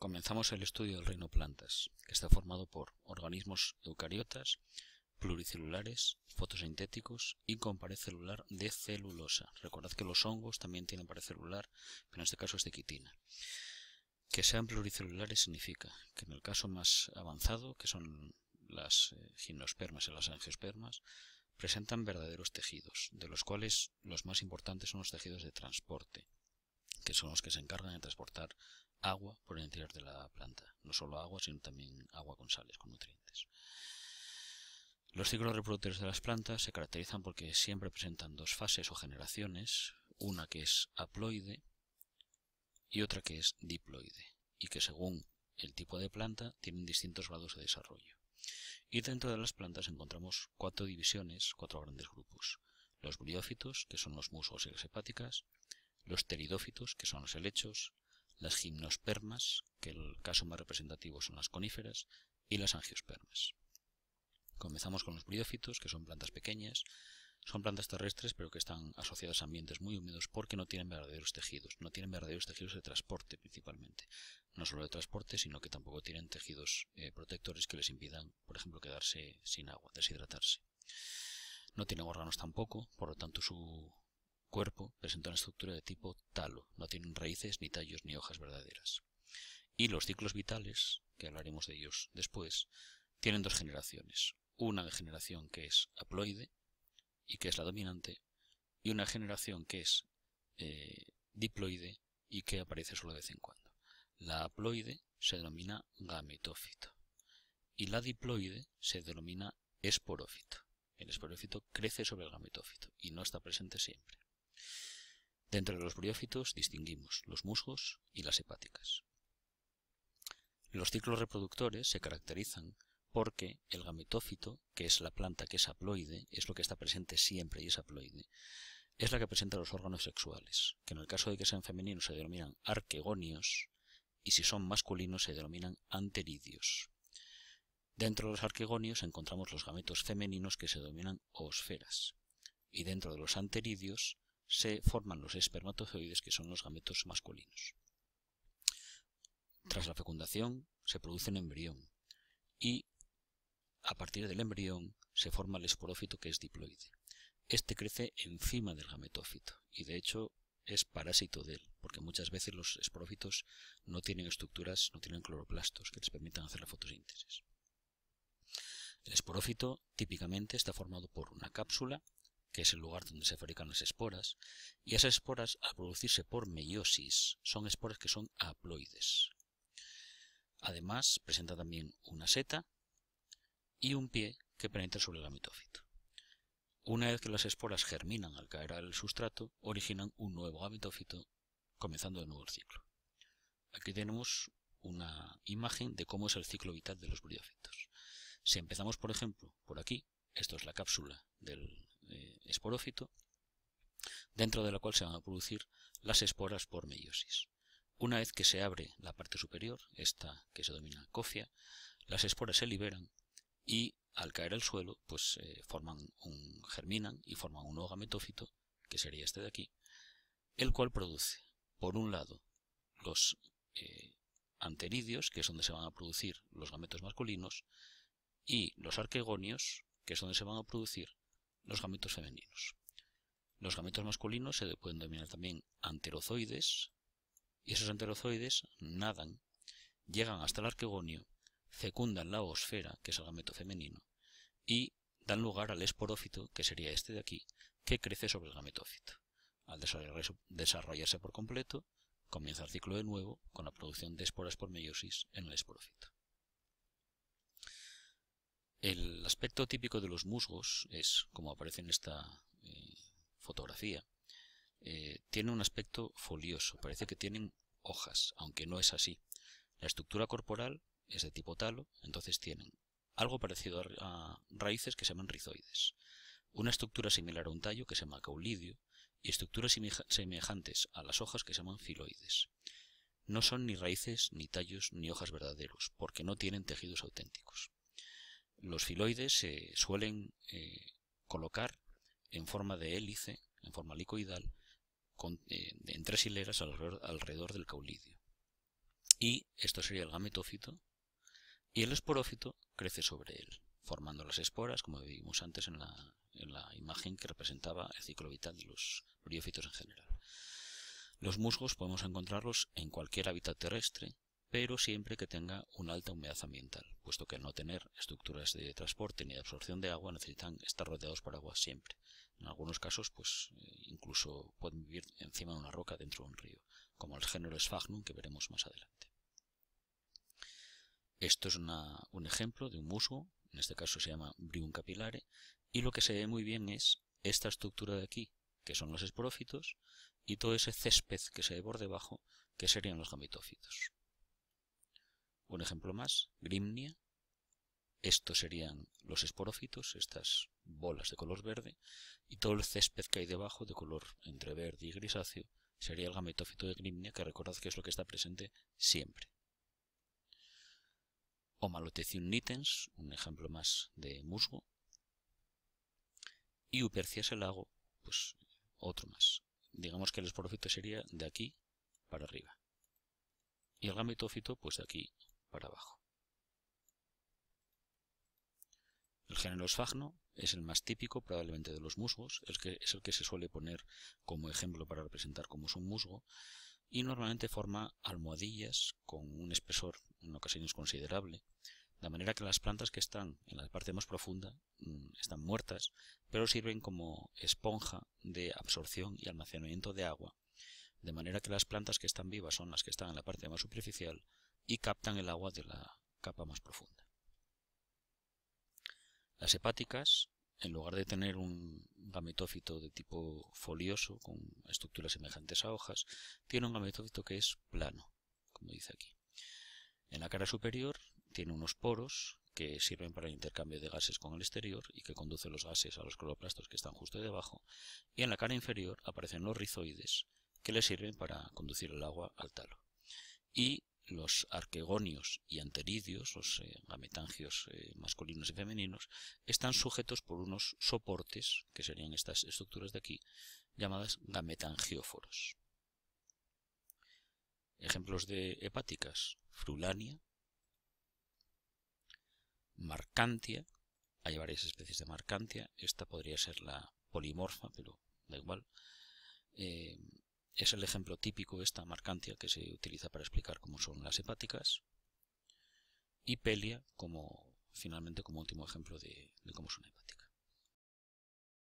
Comenzamos el estudio del reino plantas, que está formado por organismos eucariotas, pluricelulares, fotosintéticos y con pared celular de celulosa. Recordad que los hongos también tienen pared celular, pero en este caso es de quitina. Que sean pluricelulares significa que en el caso más avanzado, que son las eh, gimnospermas y las angiospermas, presentan verdaderos tejidos, de los cuales los más importantes son los tejidos de transporte, que son los que se encargan de transportar agua por el interior de la planta. No solo agua, sino también agua con sales, con nutrientes. Los ciclos reproductores de las plantas se caracterizan porque siempre presentan dos fases o generaciones, una que es haploide y otra que es diploide, y que según el tipo de planta tienen distintos grados de desarrollo. Y dentro de las plantas encontramos cuatro divisiones, cuatro grandes grupos. Los briófitos, que son los musgos y las hepáticas, los teridófitos, que son los helechos, las gimnospermas, que el caso más representativo son las coníferas, y las angiospermas. Comenzamos con los briófitos, que son plantas pequeñas. Son plantas terrestres, pero que están asociadas a ambientes muy húmedos porque no tienen verdaderos tejidos. No tienen verdaderos tejidos de transporte, principalmente. No solo de transporte, sino que tampoco tienen tejidos eh, protectores que les impidan, por ejemplo, quedarse sin agua, deshidratarse. No tienen órganos tampoco, por lo tanto su, Cuerpo presenta una estructura de tipo talo, no tienen raíces, ni tallos, ni hojas verdaderas. Y los ciclos vitales, que hablaremos de ellos después, tienen dos generaciones. Una generación que es haploide y que es la dominante, y una generación que es eh, diploide y que aparece solo de vez en cuando. La haploide se denomina gametófito y la diploide se denomina esporófito. El esporófito crece sobre el gametófito y no está presente siempre. Dentro De los briófitos distinguimos los musgos y las hepáticas. Los ciclos reproductores se caracterizan porque el gametófito, que es la planta que es haploide, es lo que está presente siempre y es haploide, es la que presenta los órganos sexuales, que en el caso de que sean femeninos se denominan arquegonios y si son masculinos se denominan anteridios. Dentro de los arquegonios encontramos los gametos femeninos que se denominan oosferas y dentro de los anteridios se forman los espermatozoides, que son los gametos masculinos. Tras la fecundación se produce un embrión y a partir del embrión se forma el esporófito que es diploide. Este crece encima del gametófito y de hecho es parásito de él, porque muchas veces los esporófitos no tienen estructuras, no tienen cloroplastos que les permitan hacer la fotosíntesis. El esporófito típicamente está formado por una cápsula que es el lugar donde se fabrican las esporas, y esas esporas, al producirse por meiosis, son esporas que son haploides. Además, presenta también una seta y un pie que penetra sobre el gametófito. Una vez que las esporas germinan al caer al sustrato, originan un nuevo gametófito, comenzando de nuevo el ciclo. Aquí tenemos una imagen de cómo es el ciclo vital de los briófitos. Si empezamos, por ejemplo, por aquí, esto es la cápsula del eh, esporófito, dentro de la cual se van a producir las esporas por meiosis. Una vez que se abre la parte superior, esta que se domina cofia, las esporas se liberan y al caer al suelo, pues eh, forman un, germinan y forman un nuevo gametófito, que sería este de aquí, el cual produce, por un lado, los eh, anteridios, que es donde se van a producir los gametos masculinos, y los arquegonios, que es donde se van a producir los gametos femeninos. Los gametos masculinos se pueden denominar también anterozoides, y esos anterozoides nadan, llegan hasta el arquegonio, fecundan la osfera, que es el gameto femenino, y dan lugar al esporófito, que sería este de aquí, que crece sobre el gametófito. Al desarrollarse por completo, comienza el ciclo de nuevo con la producción de esporas por meiosis en el esporófito. El aspecto típico de los musgos es, como aparece en esta eh, fotografía, eh, tiene un aspecto folioso, parece que tienen hojas, aunque no es así. La estructura corporal es de tipo talo, entonces tienen algo parecido a, raíces que se llaman rizoides, una estructura similar a un tallo que se llama caulidio y estructuras semejantes a las hojas que se llaman filoides. No son ni raíces, ni tallos, ni hojas verdaderos, porque no tienen tejidos auténticos. Los filoides se suelen eh, colocar en forma de hélice, en forma licoidal, eh, en tres hileras alrededor, del caulidio. Y esto sería el gametófito, y el esporófito crece sobre él, formando las esporas, como vimos antes en la, en la imagen que representaba el ciclo vital de los briófitos en general. Los musgos podemos encontrarlos en cualquier hábitat terrestre, pero siempre que tenga una alta humedad ambiental, puesto que al no tener estructuras de transporte ni de absorción de agua necesitan estar rodeados por agua siempre. En algunos casos, pues eh, incluso pueden vivir encima de una roca dentro de un río, como el género Sphagnum que veremos más adelante. Esto es un ejemplo de un musgo, en este caso se llama Brium capillare, y lo que se ve muy bien es esta estructura de aquí, que son los esporófitos, y todo ese césped que se ve por debajo, que serían los gametófitos. Un ejemplo más, Grimnia. Estos serían los esporófitos, estas bolas de color verde, y todo el césped que hay debajo de color entre verde y grisáceo sería el gametófito de Grimnia, que recordad que es lo que está presente siempre. Omalotecium nitens, un ejemplo más de musgo. Y Upercias el lago, pues otro más. Digamos que el esporófito sería de aquí para arriba. Y el gametófito, pues de aquí para abajo. El género esfagno es el más típico probablemente de los musgos, el que es el que se suele poner como ejemplo para representar cómo es un musgo, y normalmente forma almohadillas con un espesor en ocasiones considerable, de manera que las plantas que están en la parte más profunda mm, están muertas, pero sirven como esponja de absorción y almacenamiento de agua, de manera que las plantas que están vivas son las que están en la parte más superficial y captan el agua de la capa más profunda. Las hepáticas, en lugar de tener un gametófito de tipo folioso, con estructuras semejantes a hojas, tienen un gametófito que es plano, como dice aquí. En la cara superior tiene unos poros que sirven para el intercambio de gases con el exterior y que conducen los gases a los cloroplastos que están justo debajo, y en la cara inferior aparecen los rizoides que le sirven para conducir el agua al talo. Y los arquegonios y anteridios, los eh, gametangios eh, masculinos y femeninos, están sujetos por unos soportes, que serían estas estructuras de aquí, llamadas gametangióforos. Ejemplos de hepáticas, frulania, marcantia, hay varias especies de marcantia, esta podría ser la polimorfa, pero da igual, eh, es el ejemplo típico esta marcantia que se utiliza para explicar cómo son las hepáticas y Pelia como finalmente como último ejemplo de, de cómo son hepáticas.